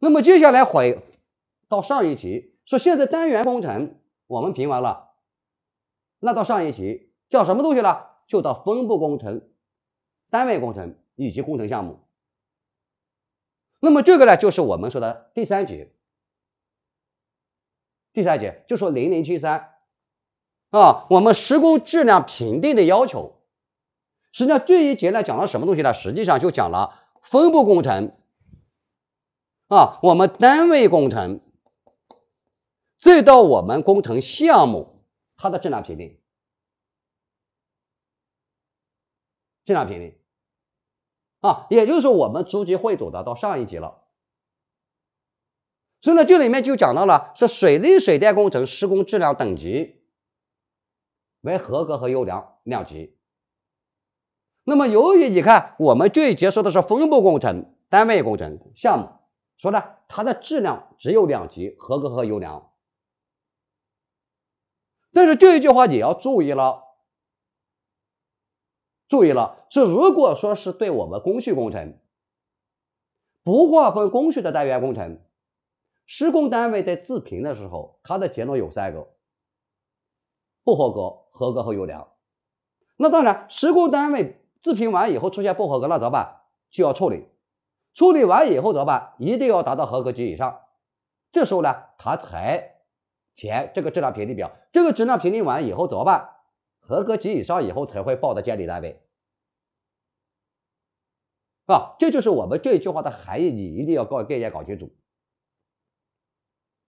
那么接下来回到上一级，说现在单元工程我们评完了，那到上一级叫什么东西了？就到分部工程、单位工程以及工程项目。那么这个呢，就是我们说的第三节。第三节就说零零七三啊，我们施工质量评定的要求。实际上这一节呢讲了什么东西呢？实际上就讲了分部工程。啊，我们单位工程，再到我们工程项目，它的质量评定，质量评定，啊，也就是我们逐级汇总的到上一级了。所以呢，这里面就讲到了，是水利水电工程施工质量等级为合格和优良两级。那么由于你看，我们最结束的是分布工程、单位工程项目。说呢，它的质量只有两级，合格和优良。但是这一句话你要注意了，注意了，是如果说是对我们工序工程不划分工序的单元工程，施工单位在自评的时候，它的结论有三个：不合格、合格和优良。那当然，施工单位自评完以后出现不合格那咋办？就要处理。处理完以后怎么办？一定要达到合格级以上，这时候呢，他才填这个质量评定表。这个质量评定完以后怎么办？合格级以上以后才会报到监理单位。啊，这就是我们这一句话的含义，你一定要搞概念搞清楚。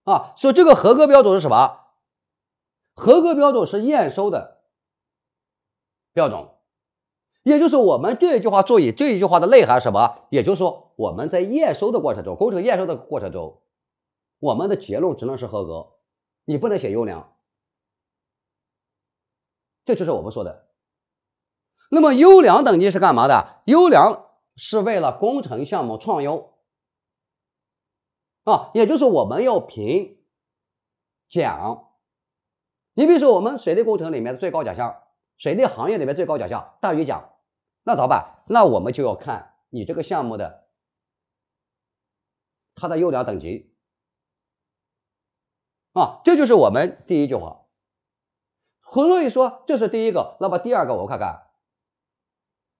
啊，所以这个合格标准是什么？合格标准是验收的标准，也就是我们这一句话，注意这一句话的内涵是什么？也就是说。我们在验收的过程中，工程验收的过程中，我们的结论只能是合格，你不能写优良。这就是我们说的。那么优良等级是干嘛的？优良是为了工程项目创优啊，也就是我们要评奖。你比如说，我们水利工程里面的最高奖项，水利行业里面最高奖项大禹奖，那咋办？那我们就要看你这个项目的。它的优良等级啊，这就是我们第一句话。所以说这是第一个。那么第二个我看看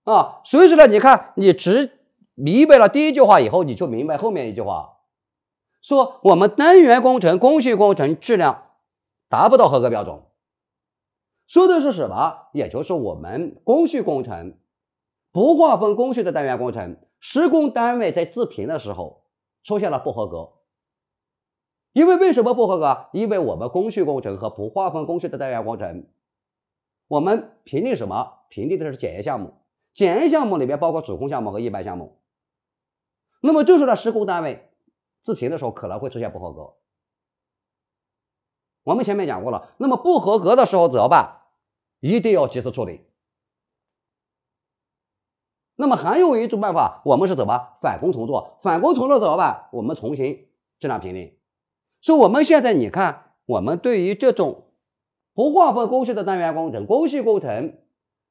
啊，所以说呢，你看你只明白了第一句话以后，你就明白后面一句话，说我们单元工程、工序工程质量达不到合格标准，说的是什么？也就是我们工序工程不划分工序的单元工程，施工单位在自评的时候。出现了不合格，因为为什么不合格？因为我们工序工程和不划分工序的单元工程，我们评定什么？评定的是检验项目，检验项目里面包括主控项目和一般项目。那么就是在施工单位自评的时候可能会出现不合格。我们前面讲过了，那么不合格的时候怎么办？一定要及时处理。那么还有一种办法，我们是怎么返工重做？返工重做怎么办？我们重新质量评定。所以我们现在你看，我们对于这种不划分工序的单元工程、工序工程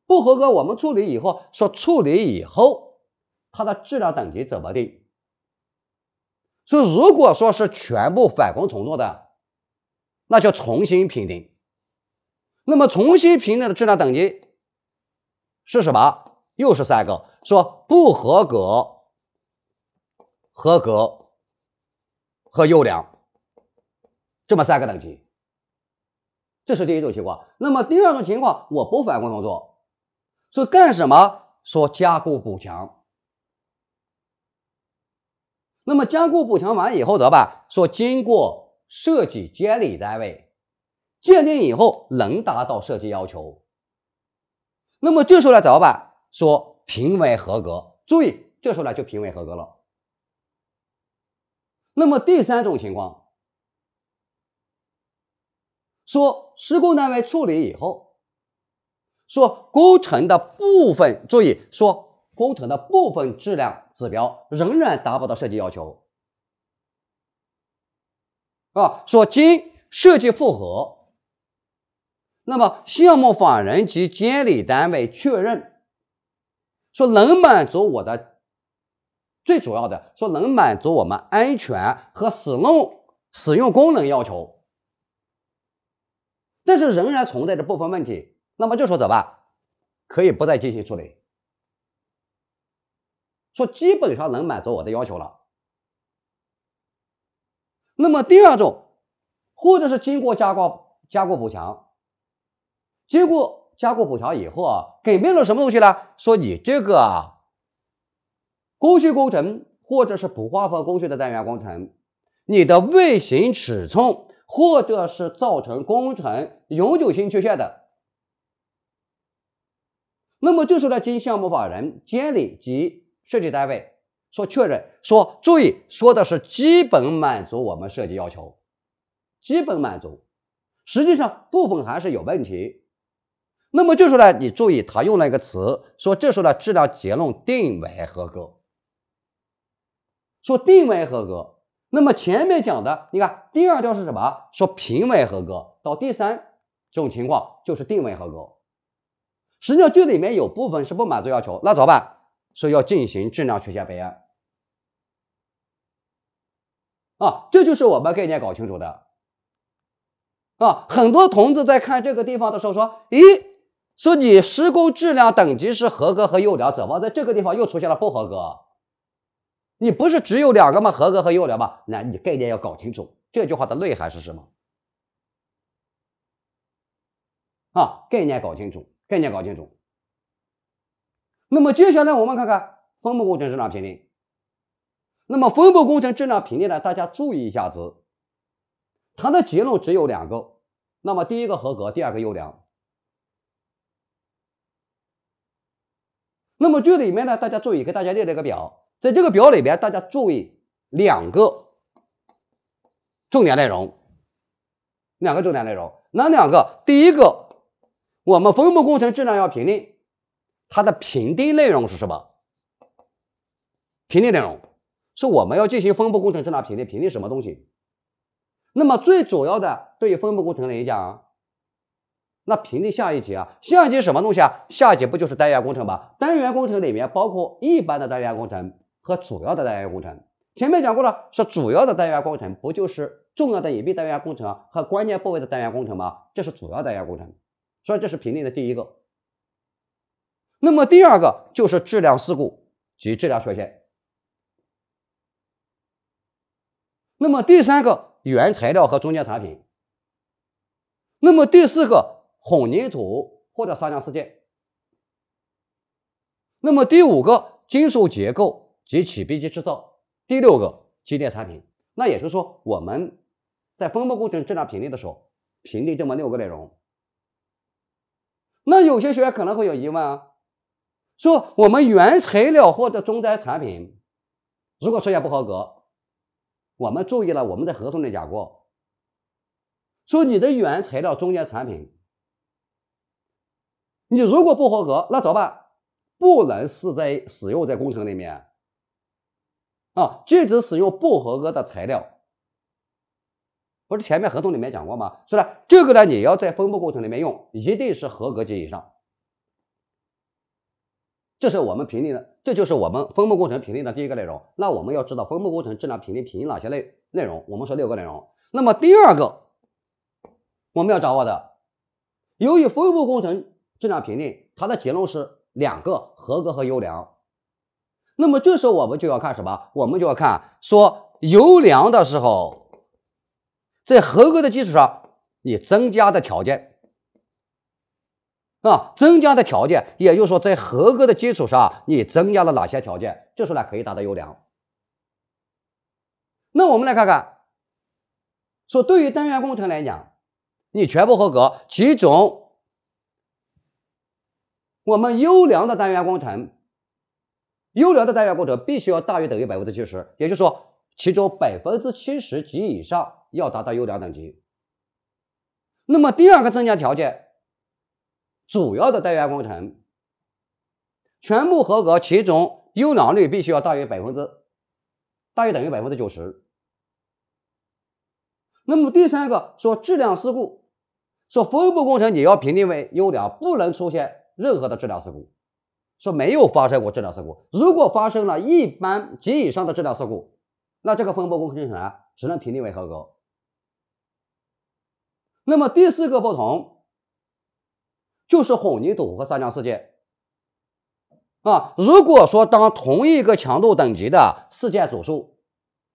不合格，我们处理以后，说处理以后它的质量等级怎么定？所以如果说是全部返工重做的那就重新评定。那么重新评定的质量等级是什么？又是三个。说不合格、合格和优良，这么三个等级，这是第一种情况。那么第二种情况，我不返工重作，说干什么？说加固补强。那么加固补强完以后怎么办？说经过设计监理单位鉴定以后，能达到设计要求。那么这时候呢，怎么办？说。评为合格。注意，这时候呢就评为合格了。那么第三种情况，说施工单位处理以后，说工程的部分，注意，说工程的部分质量指标仍然达不到设计要求。啊，说经设计复核，那么项目法人及监理单位确认。说能满足我的最主要的，说能满足我们安全和使用使用功能要求，但是仍然存在着部分问题，那么就说怎么办？可以不再进行处理，说基本上能满足我的要求了。那么第二种，或者是经过加固加固补强，经过加固补偿以后啊，改变了什么东西呢？说你这个啊，工序工程或者是不划分工序的单元工程，你的外形尺寸或者是造成工程永久性缺陷的，那么这时候呢，经项目法人、监理及设计单位所确认，说注意说的是基本满足我们设计要求，基本满足，实际上部分还是有问题。那么就是候呢，你注意他用了一个词，说这时候呢，质量结论定为合格，说定为合格。那么前面讲的，你看第二条是什么？说评为合格，到第三这种情况就是定为合格。实际上这里面有部分是不满足要求，那咋办？所以要进行质量缺陷备案。啊，这就是我们概念搞清楚的。啊，很多同志在看这个地方的时候说，咦？说你施工质量等级是合格和优良，怎么在这个地方又出现了不合格？你不是只有两个吗？合格和优良吗？那你概念要搞清楚，这句话的内涵是什么？啊，概念搞清楚，概念搞清楚。那么接下来我们看看分布工程质量评定。那么分布工程质量评定呢，大家注意一下子，它的结论只有两个，那么第一个合格，第二个优良。那么这里面呢，大家注意，给大家列了一个表，在这个表里边，大家注意两个重点内容，两个重点内容，哪两个？第一个，我们分部工程质量要评定，它的评定内容是什么？评定内容是我们要进行分部工程质量评定，评定什么东西？那么最主要的，对于分部工程来讲。那评定下一级啊，下一级什么东西啊？下级不就是单元工程吗？单元工程里面包括一般的单元工程和主要的单元工程。前面讲过了，是主要的单元工程，不就是重要的隐蔽单元工程和关键部位的单元工程吗？这是主要单元工程，所以这是评定的第一个。那么第二个就是质量事故及质量缺陷。那么第三个原材料和中间产品。那么第四个。混凝土或者砂浆事件。那么第五个，金属结构及其配件制造；第六个，机电产品。那也就是说，我们在分布工程质量评定的时候，评定这么六个内容。那有些学员可能会有疑问啊，说我们原材料或者中间产品如果出现不合格，我们注意了，我们在合同里讲过，说你的原材料、中间产品。你如果不合格，那咋办？不能是在使用在工程里面啊，禁止使用不合格的材料。不是前面合同里面讲过吗？是的，这个呢你要在分布工程里面用，一定是合格及以上。这是我们评定的，这就是我们分布工程评定的第一个内容。那我们要知道分布工程质量评定评定哪些内内容？我们说六个内容。那么第二个我们要掌握的，由于分布工程。质量评定，它的结论是两个合格和优良。那么这时候我们就要看什么？我们就要看说优良的时候，在合格的基础上，你增加的条件啊，增加的条件，也就是说在合格的基础上，你增加了哪些条件，这时候呢可以达到优良。那我们来看看，说对于单元工程来讲，你全部合格，其中。我们优良的单元工程，优良的单元工程必须要大于等于百分之七十，也就是说，其中百分之七十及以上要达到优良等级。那么第二个增加条件，主要的单元工程全部合格，其中优良率必须要大于百分之，大于等于百分之九十。那么第三个说质量事故，说分布工程你要评定为优良，不能出现。任何的质量事故，说没有发生过质量事故。如果发生了一般及以上的质量事故，那这个分包工程安只能评定为合格。那么第四个不同就是混凝土和砂浆事件啊。如果说当同一个强度等级的事件组数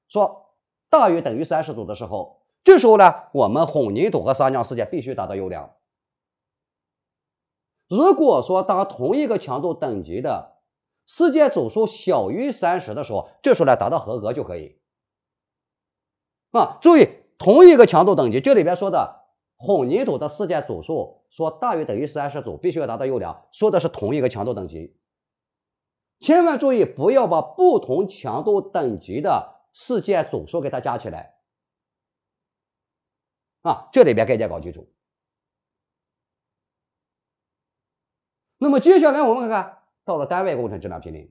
说大于等于三十组的时候，这时候呢，我们混凝土和砂浆事件必须达到优良。如果说当同一个强度等级的事件总数小于三十的时候，这时候呢达到合格就可以。啊，注意同一个强度等级，这里边说的混凝土的事件总数说大于等于三十组，必须要达到优良，说的是同一个强度等级。千万注意不要把不同强度等级的事件总数给它加起来。啊，这里边概念搞清楚。那么接下来我们看看到了单位工程质量评定。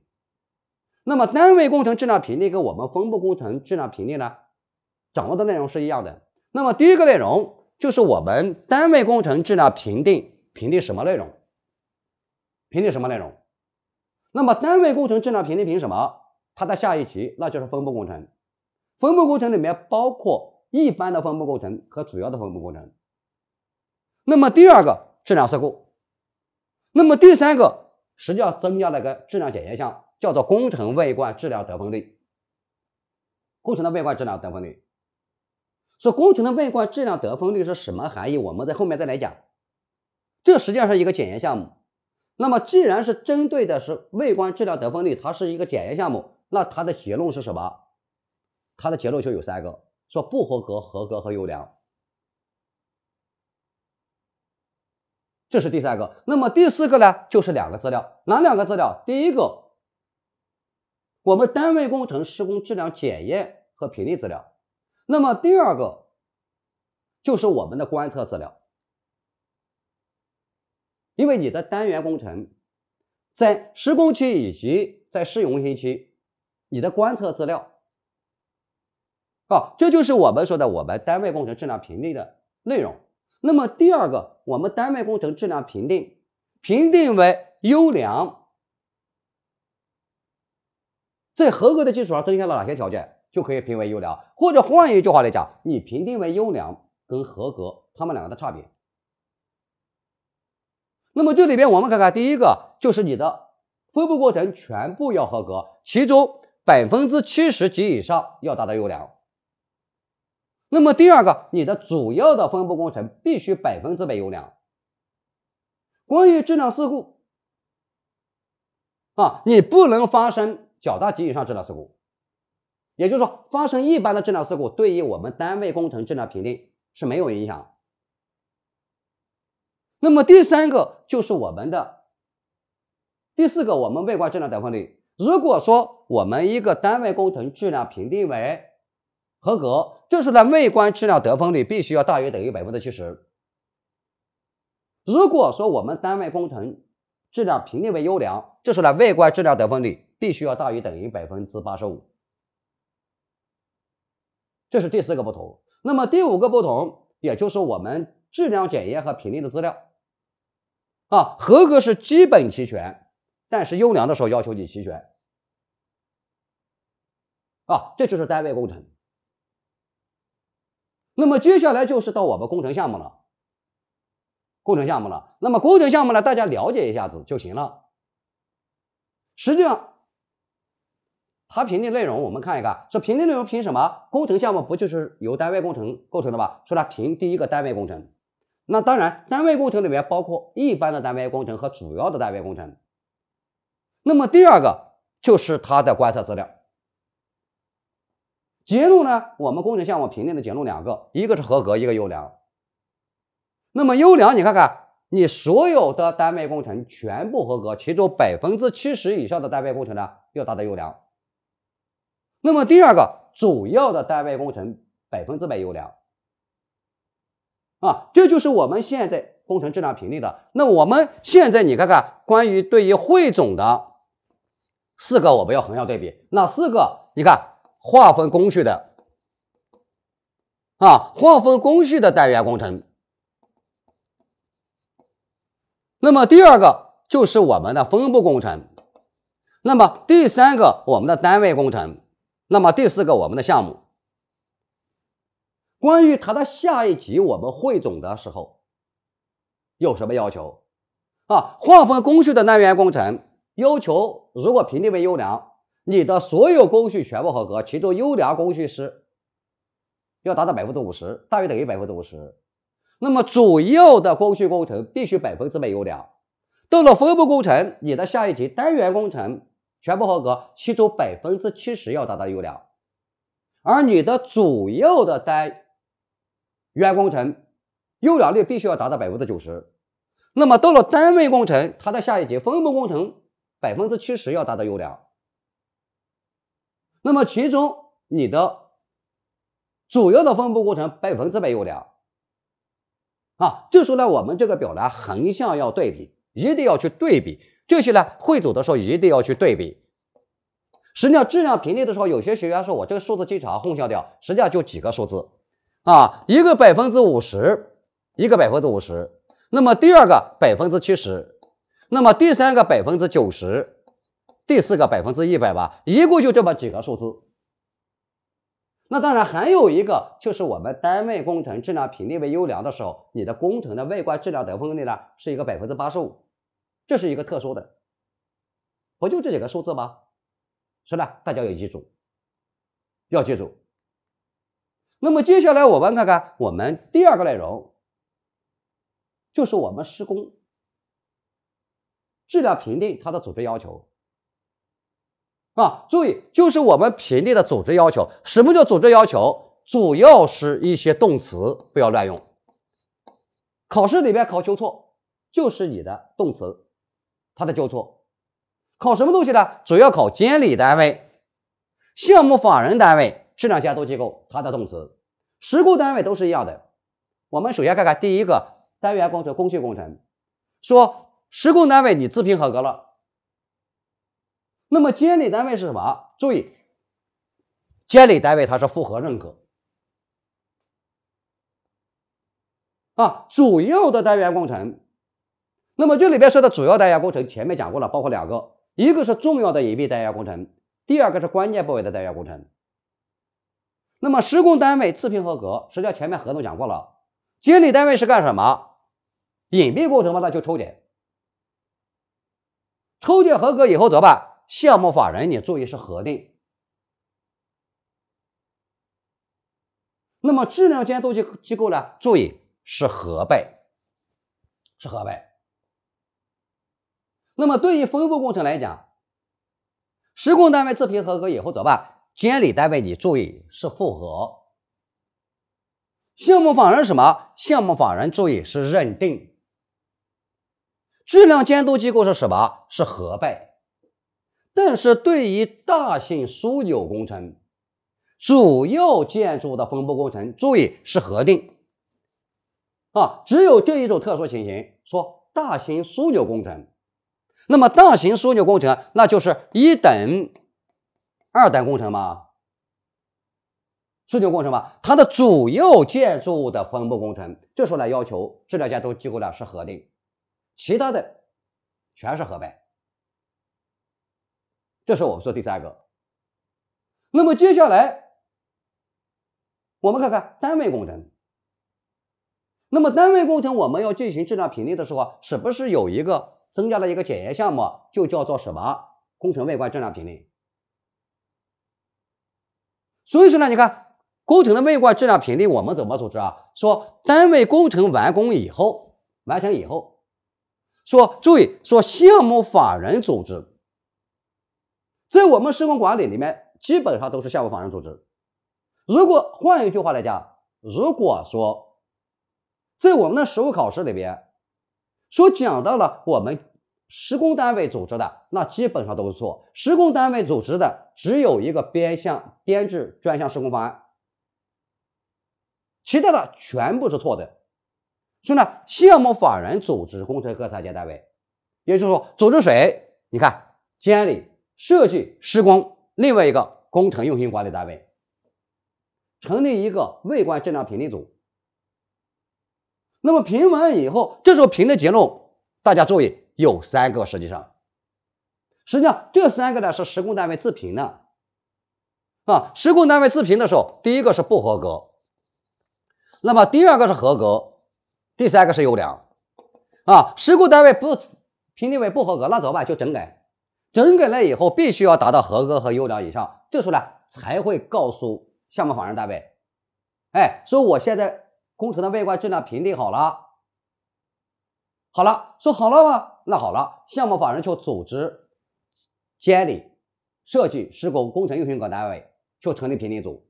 那么单位工程质量评定跟我们分部工程质量评定呢，掌握的内容是一样的。那么第一个内容就是我们单位工程质量评定评定什么内容？评定什么内容？那么单位工程质量评定评什么？它的下一级那就是分部工程。分部工程里面包括一般的分部工程和主要的分部工程。那么第二个质量事故。那么第三个实际上增加了个质量检验项，叫做工程外观质量得分率。工程的外观质量得分率，说工程的外观质量得分率是什么含义？我们在后面再来讲。这实际上是一个检验项目。那么，既然是针对的是外观质量得分率，它是一个检验项目，那它的结论是什么？它的结论就有三个，说不合格、合格和优良。这是第三个，那么第四个呢？就是两个资料，哪两个资料？第一个，我们单位工程施工质量检验和评定资料；那么第二个，就是我们的观测资料。因为你的单元工程在施工期以及在试用期期，你的观测资料啊，这就是我们说的我们单位工程质量评定的内容。那么第二个。我们单位工程质量评定评定为优良，在合格的基础上增加了哪些条件，就可以评为优良？或者换一句话来讲，你评定为优良跟合格，他们两个的差别。那么这里边我们看看，第一个就是你的分布过程全部要合格，其中百分之七十及以上要达到优良。那么第二个，你的主要的分布工程必须百分之百优良。关于质量事故啊，你不能发生较大级以上质量事故。也就是说，发生一般的质量事故，对于我们单位工程质量评定是没有影响。那么第三个就是我们的，第四个我们外观质量得分率。如果说我们一个单位工程质量评定为，合格，这是呢外观质量得分率必须要大约等于百分之七十。如果说我们单位工程质量评定为优良，这是呢外观质量得分率必须要大于等于百分之八十五。这是第四个不同。那么第五个不同，也就是我们质量检验和评定的资料啊，合格是基本齐全，但是优良的时候要求你齐全啊，这就是单位工程。那么接下来就是到我们工程项目了，工程项目了。那么工程项目呢，大家了解一下子就行了。实际上，它评定内容我们看一看，说评定内容评什么？工程项目不就是由单位工程构成的吧？说它评第一个单位工程，那当然，单位工程里面包括一般的单位工程和主要的单位工程。那么第二个就是它的观测资料。结论呢？我们工程项目评定的结论两个，一个是合格，一个优良。那么优良，你看看，你所有的单位工程全部合格，其中百分之七十以上的单位工程呢要达到优良。那么第二个，主要的单位工程百分之百优良。啊，这就是我们现在工程质量评定的。那我们现在你看看，关于对于汇总的四个，我们要横向对比，那四个你看。划分工序的啊，划分工序的单元工程。那么第二个就是我们的分部工程，那么第三个我们的单位工程，那么第四个我们的项目。关于它的下一级，我们汇总的时候有什么要求？啊，划分工序的单元工程要求，如果评定为优良。你的所有工序全部合格，其中优良工序是要达到百分之五十，大于等于百分之五十。那么主要的工序工程必须百分之百优良。到了分部工程，你的下一级单元工程全部合格，其中百分之七十要达到优良。而你的主要的单元工程优良率必须要达到百分之九十。那么到了单位工程，它的下一级分部工程百分之七十要达到优良。那么其中你的主要的分布过程百分之百有了，啊，时候呢我们这个表呢横向要对比，一定要去对比这些呢汇总的时候一定要去对比。实际上质量评定的时候，有些学员说我这个数字经常混淆掉，实际上就几个数字啊，一个百分之五十，一个百分之五十，那么第二个百分之七十，那么第三个百分之九十。第四个百分之一百吧，一共就这么几个数字。那当然还有一个，就是我们单位工程质量评定为优良的时候，你的工程的外观质量得分率呢是一个百分之八十五，这是一个特殊的。不就这几个数字吗？是的，大家要记住，要记住。那么接下来我们看看我们第二个内容，就是我们施工质量评定它的组织要求。啊，注意，就是我们评定的组织要求。什么叫组织要求？主要是一些动词不要乱用。考试里边考纠错，就是你的动词它的纠错。考什么东西呢？主要考监理单位、项目法人单位、质量监督机构它的动词，施工单位都是一样的。我们首先看看第一个单元工程、工序工程，说施工单位你自评合格了。那么监理单位是什么？注意，监理单位它是复核认可啊，主要的单元工程。那么这里边说的主要单元工程，前面讲过了，包括两个，一个是重要的隐蔽单元工程，第二个是关键部位的单元工程。那么施工单位自评合格，实际上前面合同讲过了。监理单位是干什么？隐蔽工程嘛，那就抽检。抽检合格以后怎么办？项目法人你注意是核定，那么质量监督机机构呢？注意是核备，是核备。那么对于分部工程来讲，施工单位自评合格以后怎么办？监理单位你注意是复核，项目法人什么？项目法人注意是认定，质量监督机构是什么？是核备。但是对于大型枢纽工程，主要建筑的分布工程，注意是核定啊，只有这一种特殊情形，说大型枢纽工程，那么大型枢纽工程那就是一等、二等工程吗？枢纽工程吧，它的主要建筑物的分布工程，这时候呢要求质量监督机构呢是核定，其他的全是核备。这是我们说第三个。那么接下来，我们看看单位工程。那么单位工程我们要进行质量评定的时候，是不是有一个增加了一个检验项目，就叫做什么工程外观质量评定？所以说呢，你看工程的外观质量评定我们怎么组织啊？说单位工程完工以后，完成以后，说注意说项目法人组织。在我们施工管理里面，基本上都是项目法人组织。如果换一句话来讲，如果说在我们的实务考试里边所讲到了我们施工单位组织的，那基本上都是错。施工单位组织的只有一个编项编制专项施工方案，其他的全部是错的。所以呢，项目法人组织工程各参建单位，也就是说组织谁？你看监理。设计、施工另外一个工程运行管理单位成立一个外观质量评定组。那么评完以后，这时候评的结论大家注意有三个，实际上实际上这三个呢是施工单位自评的啊。施工单位自评的时候，第一个是不合格，那么第二个是合格，第三个是优良啊。施工单位不评定为不合格，那怎么办？就整改。整改了以后，必须要达到合格和优良以上，这时候呢才会告诉项目法人单位，哎，说我现在工程的外观质量评定好了，好了，说好了吗？那好了，项目法人就组织监理、设计、施工、工程运行各单位就成立评定组。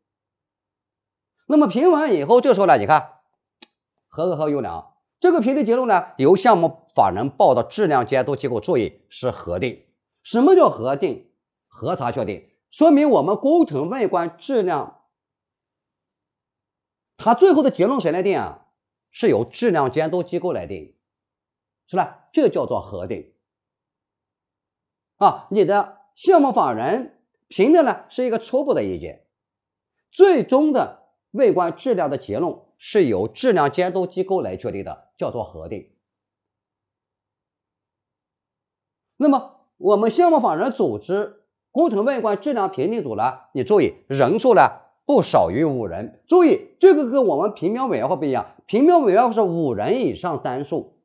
那么评完以后，这时候呢，你看合格和优良，这个评定结论呢由项目法人报到质量监督机构，注意是核定。什么叫核定、核查、确定？说明我们工程外观质量，它最后的结论谁来定啊？是由质量监督机构来定，是吧？这叫做核定。啊，你的项目法人评的呢是一个初步的意见，最终的外观质量的结论是由质量监督机构来确定的，叫做核定。那么。我们项目法人组织工程外观质量评定组呢？你注意人数呢不少于五人。注意这个跟我们评标委员会不一样，评标委员会是五人以上单数，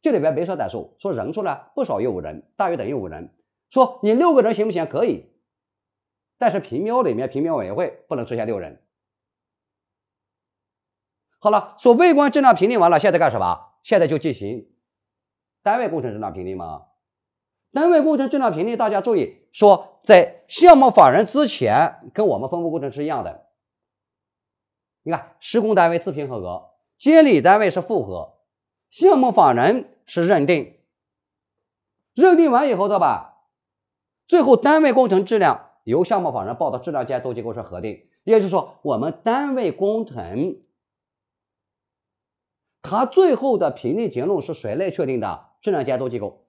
这里边没说单数，说人数呢不少于五人大于等于五人。说你六个人行不行？可以，但是评标里面评标委员会不能出现六人。好了，说外观质量评定完了，现在干什么？现在就进行单位工程质量评定吗？单位工程质量评定，大家注意说，在项目法人之前，跟我们分部工程是一样的。你看，施工单位自评合格，监理单位是复核，项目法人是认定。认定完以后，对吧？最后，单位工程质量由项目法人报到质量监督机构去核定。也就是说，我们单位工程，它最后的评定结论是谁来确定的？质量监督机构。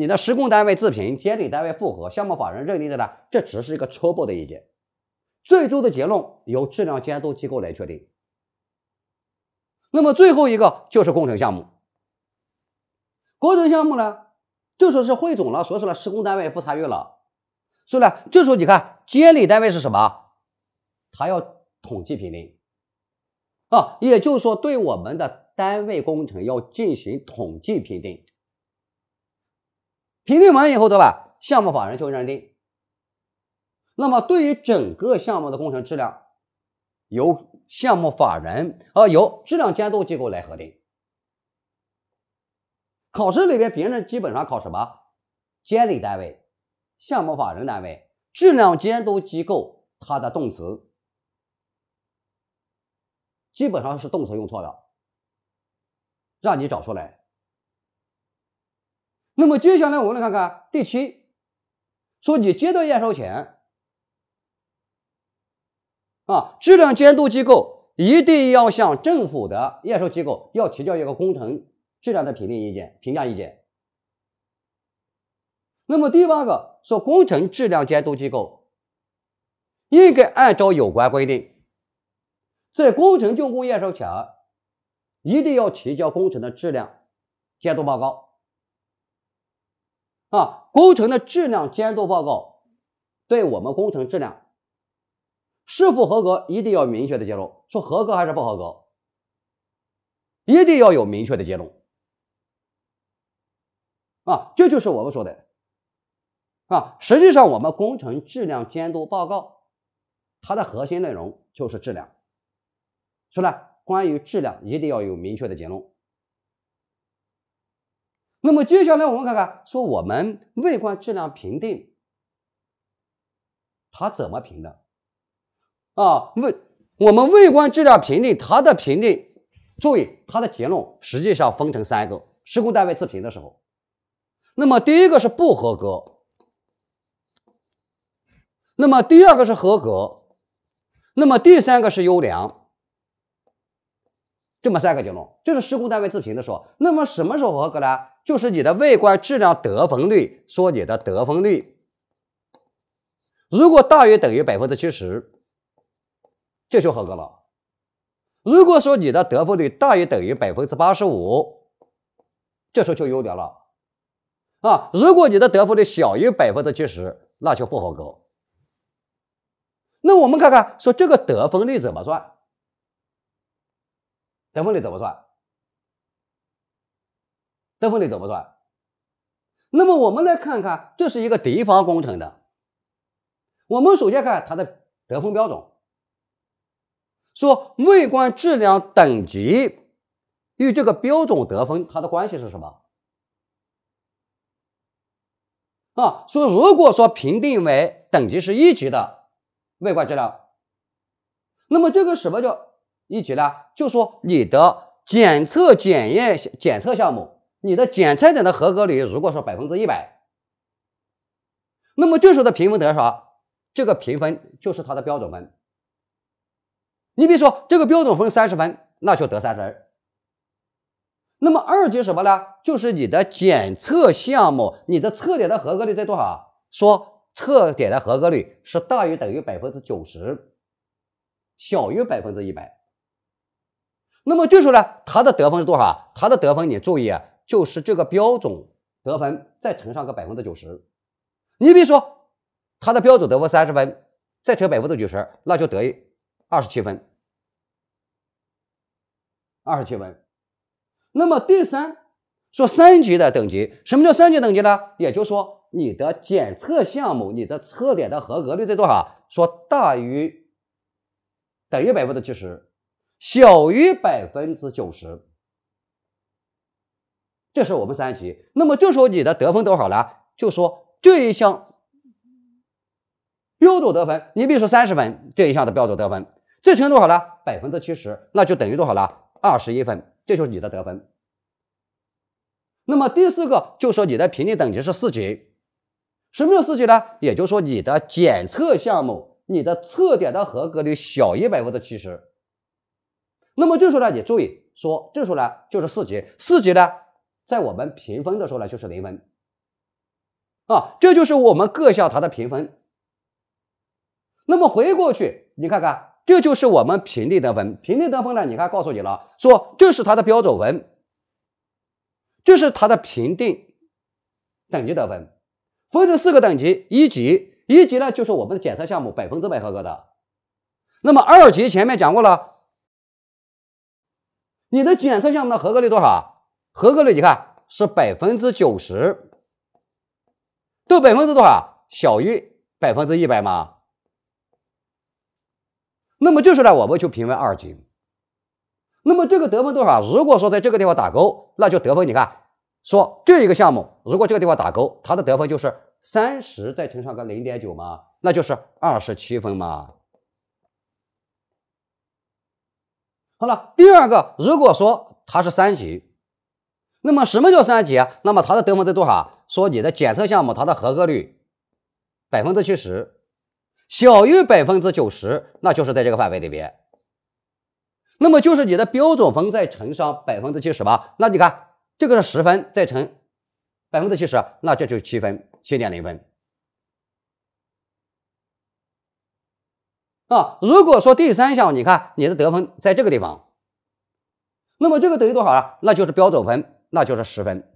你的施工单位自评，监理单位复核，项目法人认定的呢？这只是一个初步的意见，最终的结论由质量监督机构来确定。那么最后一个就是工程项目，工程项目呢，就说是汇总了，说说了施工单位不参与了，所以呢，时候你看监理单位是什么，他要统计评定啊，也就是说对我们的单位工程要进行统计评定。评定完以后，对吧？项目法人就认定。那么，对于整个项目的工程质量，由项目法人，啊，由质量监督机构来核定。考试里边，别人基本上考什么？监理单位、项目法人单位、质量监督机构，它的动词基本上是动词用错了，让你找出来。那么接下来我们来看看第七，说你接到验收前，啊，质量监督机构一定要向政府的验收机构要提交一个工程质量的评定意见、评价意见。那么第八个说，工程质量监督机构应该按照有关规定，在工程竣工验收前，一定要提交工程的质量监督报告。啊，工程的质量监督报告对我们工程质量是否合格，一定要明确的揭露，说合格还是不合格，一定要有明确的结论。啊，这就是我们说的啊。实际上，我们工程质量监督报告它的核心内容就是质量，是吧？关于质量，一定要有明确的结论。那么接下来我们看看，说我们外观质量评定，他怎么评的？啊，外我们外观质量评定，他的评定，注意他的结论实际上分成三个：施工单位自评的时候，那么第一个是不合格，那么第二个是合格，那么第三个是优良，这么三个结论这是施工单位自评的时候。那么什么时候合格呢？就是你的外观质量得分率，说你的得分率，如果大于等于百分之七十，这就合格了。如果说你的得分率大于等于百分之八十五，这时候就优点了。啊，如果你的得分率小于百分之七十，那就不合格。那我们看看，说这个得分率怎么算？得分率怎么算？得分率怎么算？那么我们来看看，这是一个敌方工程的。我们首先看它的得分标准，说外观质量等级与这个标准得分它的关系是什么？啊，说如果说评定为等级是一级的外观质量，那么这个什么叫一级呢？就说你的检测检验检测项目。你的检测点的合格率如果说百分之一百，那么这时候的评分得多少？这个评分就是它的标准分。你比如说这个标准分三十分，那就得三分。那么二级什么呢？就是你的检测项目，你的测点的合格率在多少？说测点的合格率是大于等于百分之九十，小于百分之一百。那么这时候呢，它的得分是多少？它的得分你注意。就是这个标准得分再乘上个百分之九十，你比如说它的标准得分三十分，再乘百分之九十，那就得二十七分。二十七分。那么第三说三级的等级，什么叫三级等级呢？也就是说你的检测项目，你的测点的合格率在多少？说大于等于百分之七十，小于百分之九十。这是我们三级，那么这时候你的得分多少呢？就说这一项标准得分，你比如说三十分这一项的标准得分，这乘多少呢？百分之七十，那就等于多少了？二十一分，这就是你的得分。那么第四个就说你的评定等级是四级，什么叫四级呢？也就是说你的检测项目，你的测点的合格率小于百分之七十。那么这时候呢，你注意说，这时候呢就是四级，四级呢？在我们评分的时候呢，就是零分，啊，这就是我们各校它的评分。那么回过去，你看看，这就是我们评定得分，评定得分呢，你看，告诉你了，说这是它的标准文，这是它的评定等级得分，分成四个等级，一级，一级呢就是我们的检测项目百分之百合格的，那么二级前面讲过了，你的检测项目的合格率多少？合格率你看是百分之九十，都百分之多少？小于百分之一百吗？那么这时候呢，我们就评为二级。那么这个得分多少？如果说在这个地方打勾，那就得分。你看，说这一个项目，如果这个地方打勾，它的得分就是三十再乘上个零点九吗？那就是二十七分嘛。好了，第二个，如果说它是三级。那么什么叫三级啊？那么它的得分在多少？说你的检测项目它的合格率百分之七十，小于百分之九十，那就是在这个范围里边。那么就是你的标准分再乘上百分之七十吧。那你看这个是十分，再乘百分之七十，那这就是七分，七点零分。啊，如果说第三项，你看你的得分在这个地方，那么这个等于多少啊？那就是标准分。那就是十分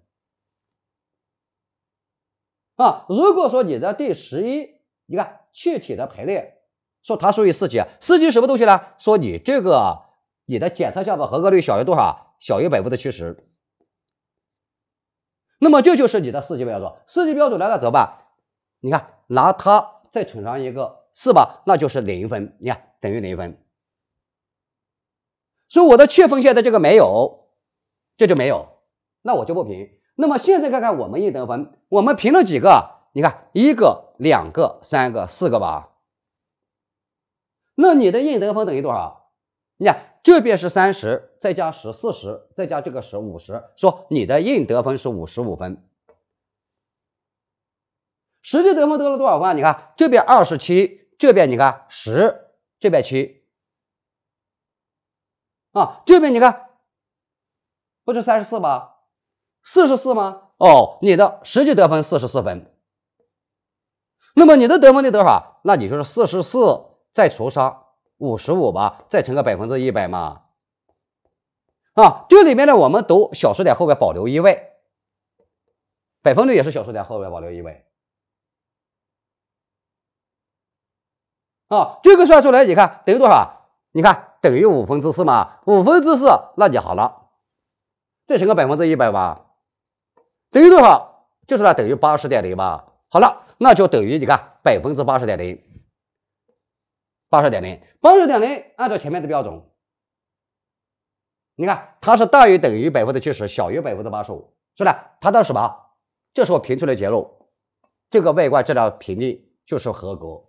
啊！如果说你的第十一，你看气体的排列，说它属于四级，四级什么东西呢？说你这个你的检测项目合格率小于多少？小于百分之七十。那么这就是你的四级标准，四级标准来了怎么办？你看，拿它再乘上一个四吧，那就是零分。你看等于零分。所以我的切缝线的这个没有，这就没有。那我就不平。那么现在看看我们硬得分，我们平了几个？你看一个、两个、三个、四个吧。那你的硬得分等于多少？你看这边是三十，再加十四十，再加这个十五十，说你的硬得分是五十五分。实际得分得了多少分？你看这边二十七，这边你看十，这边七。啊，这边你看不是三十四吗？四十四吗？哦，你的实际得分四十四分。那么你的得分率多少？那你就四十四再除上五十五吧，再乘个百分之一百嘛。啊，这里面呢，我们读小数点后面保留一位，百分率也是小数点后面保留一位。啊，这个算出来，你看等于多少？你看等于五分之四嘛，五分之四那就好了，再乘个百分之一百吧。等于多少？就是呢，等于八十点零吧。好了，那就等于你看百分之八十点零，八十点零，八十点零。按照前面的标准，你看它是大于等于百分之七十，小于百分之八十五，是吧？它的什么？这是我评出的结论，这个外观质量评定就是合格。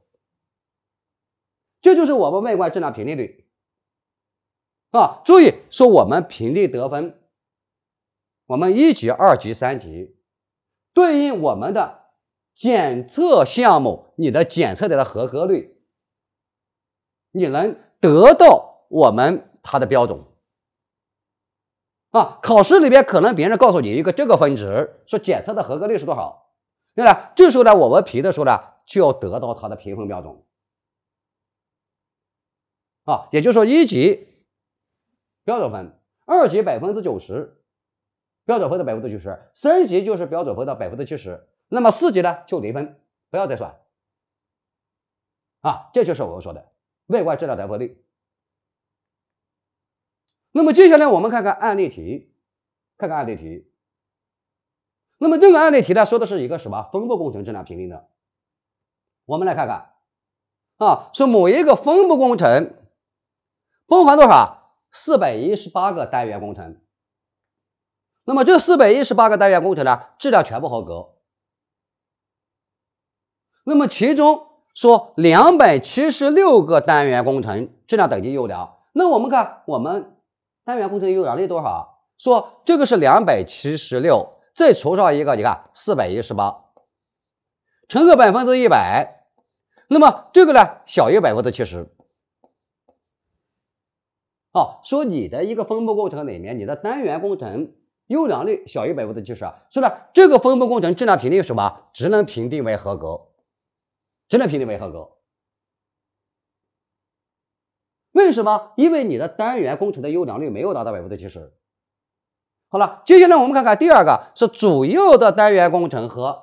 这就是我们外观质量评定率啊。注意说我们评定得分。我们一级、二级、三级对应我们的检测项目，你的检测的合格率，你能得到我们它的标准啊？考试里边可能别人告诉你一个这个分值，说检测的合格率是多少，对吧？这时候呢，我们评的时候呢，就要得到它的评分标准啊。也就是说，一级标准分，二级百分之九十。标准分的百分之九十，升级就是标准分的百分之七十。那么四级呢，就零分，不要再算。啊，这就是我们说的外观质量得分率。那么接下来我们看看案例题，看看案例题。那么这个案例题呢，说的是一个什么分布工程质量评定的？我们来看看。啊，说某一个分布工程，包含多少？四百一十八个单元工程。那么这四百一十八个单元工程呢，质量全部合格。那么其中说两百七十六个单元工程质量等级优良。那我们看，我们单元工程优良率多少？说这个是两百七十六，再除上一个，你看四百一十八，乘个百分之一百，那么这个呢，小于百分之七十。哦，说你的一个分布工程里面，你的单元工程。优良率小于百分之七十啊，是以这个分部工程质量评定什么？只能评定为合格。只能评定为合格。为什么？因为你的单元工程的优良率没有达到百分之七十。好了，接下来我们看看第二个，是主要的单元工程和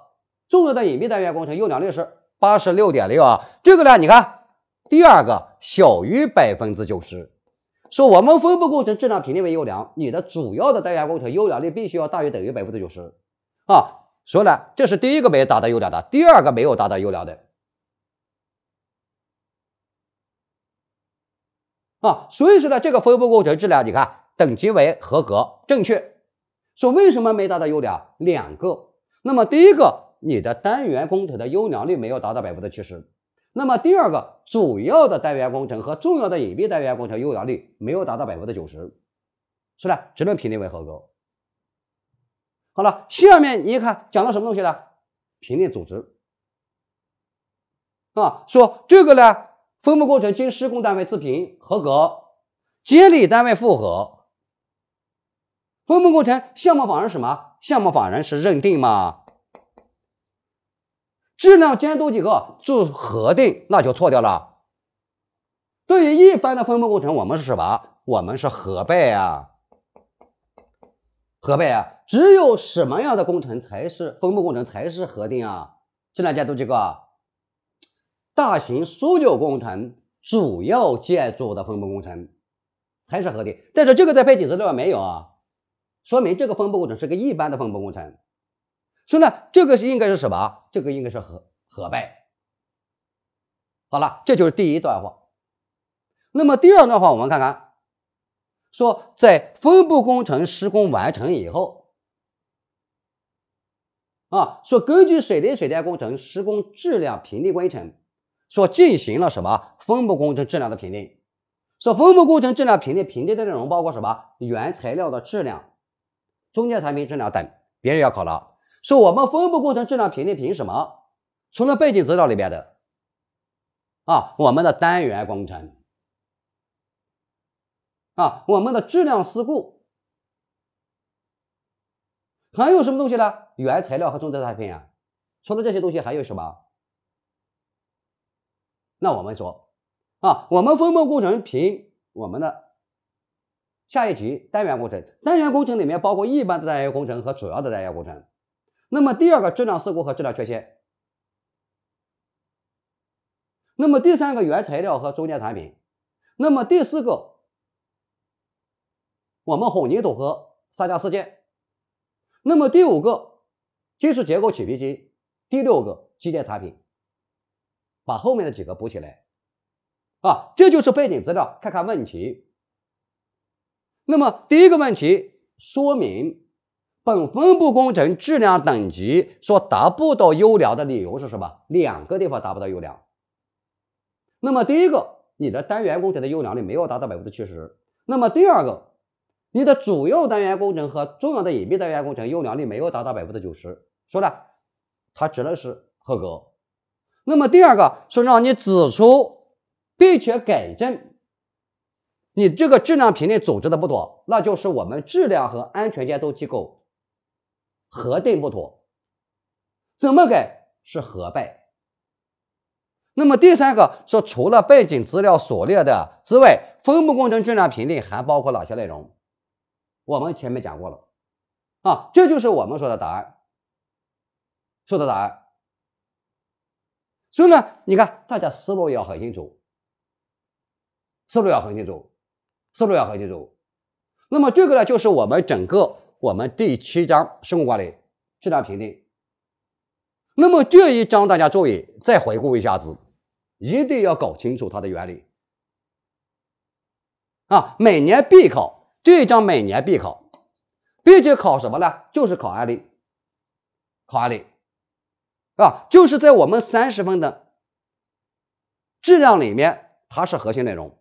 重要的隐蔽单元工程优良率是八十六点六啊，这个呢，你看第二个小于百分之九十。说我们分布工程质量评定为优良，你的主要的单元工程优良率必须要大于等于百分之九十啊。所以呢，这是第一个没有达到优良的，第二个没有达到优良的啊。所以说呢，这个分布工程质量你看等级为合格，正确。说为什么没达到优良？两个，那么第一个，你的单元工程的优良率没有达到百分之七十。那么第二个主要的单元工程和重要的隐蔽单元工程优良率没有达到百分之九十，是吧？只能评定为合格。好了，下面你看讲了什么东西呢？评定组织啊，说这个呢，分部工程经施工单位自评合格，监理单位复核，分部工程项目法人什么？项目法人是认定吗？质量监督机构做核定，那就错掉了。对于一般的分布工程，我们是什么？我们是核备啊，核备啊。只有什么样的工程才是分布工程才是核定啊？质量监督机构，大型枢纽工程、主要建筑的分布工程才是核定。但是这个在背景资料里没有啊，说明这个分布工程是个一般的分布工程。说呢，这个是应该是什么这个应该是和和背。好了，这就是第一段话。那么第二段话，我们看看，说在分布工程施工完成以后，啊，说根据水利水电工程施工质量评定规程，说进行了什么分布工程质量的评定。说分布工程质量评定评定的内容包括什么？原材料的质量、中间产品质量等。别人要考了。说我们分部工程质量评定凭什么？除了背景资料里边的，啊，我们的单元工程，啊，我们的质量事故，还有什么东西呢？原材料和重间产品啊。除了这些东西还有什么？那我们说，啊，我们分部工程凭我们的下一级单元工程，单元工程里面包括一般的单元工程和主要的单元工程。那么第二个质量事故和质量缺陷，那么第三个原材料和中间产品，那么第四个我们混凝土和砂浆事件，那么第五个金属结构起皮筋，第六个机电产品，把后面的几个补起来，啊，这就是背景资料，看看问题。那么第一个问题说明。本分布工程质量等级所达不到优良的理由是什么？两个地方达不到优良。那么第一个，你的单元工程的优良率没有达到百分之七十；那么第二个，你的主要单元工程和重要的隐蔽单元工程优良率没有达到百分之九十。说的它只能是合格。那么第二个说让你指出并且改正你这个质量评定组织的不妥，那就是我们质量和安全监督机构。核定不妥，怎么改是核备。那么第三个说，除了背景资料所列的之外，分布工程质量评定还包括哪些内容？我们前面讲过了，啊，这就是我们说的答案，说的答案。所以呢，你看大家思路要很清楚，思路要很清楚，思路要很清楚。那么这个呢，就是我们整个。我们第七章生物管理质量评定，那么这一章大家注意再回顾一下子，一定要搞清楚它的原理啊，每年必考这一章，每年必考，并且考什么呢？就是考案例，考案例啊，就是在我们三十分的质量里面，它是核心内容，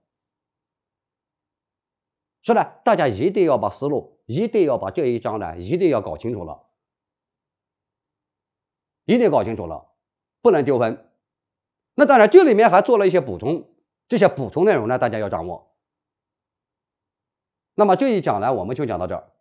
所以呢，大家一定要把思路。一定要把这一章呢，一定要搞清楚了，一定搞清楚了，不能丢分。那当然，这里面还做了一些补充，这些补充内容呢，大家要掌握。那么这一讲呢，我们就讲到这儿。